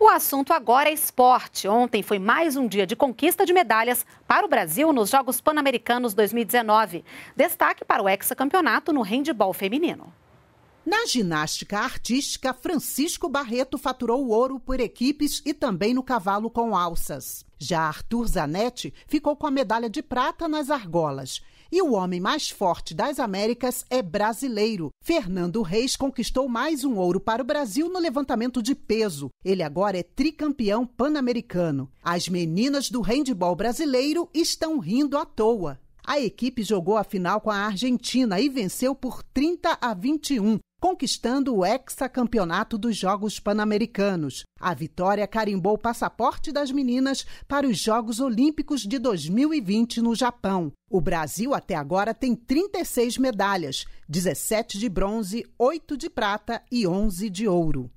O assunto agora é esporte. Ontem foi mais um dia de conquista de medalhas para o Brasil nos Jogos Pan-Americanos 2019. Destaque para o hexacampeonato no handebol feminino. Na ginástica artística, Francisco Barreto faturou ouro por equipes e também no cavalo com alças. Já Arthur Zanetti ficou com a medalha de prata nas argolas. E o homem mais forte das Américas é brasileiro. Fernando Reis conquistou mais um ouro para o Brasil no levantamento de peso. Ele agora é tricampeão pan-americano. As meninas do handebol brasileiro estão rindo à toa. A equipe jogou a final com a Argentina e venceu por 30 a 21, conquistando o hexacampeonato dos Jogos Pan-Americanos. A vitória carimbou o passaporte das meninas para os Jogos Olímpicos de 2020 no Japão. O Brasil até agora tem 36 medalhas, 17 de bronze, 8 de prata e 11 de ouro.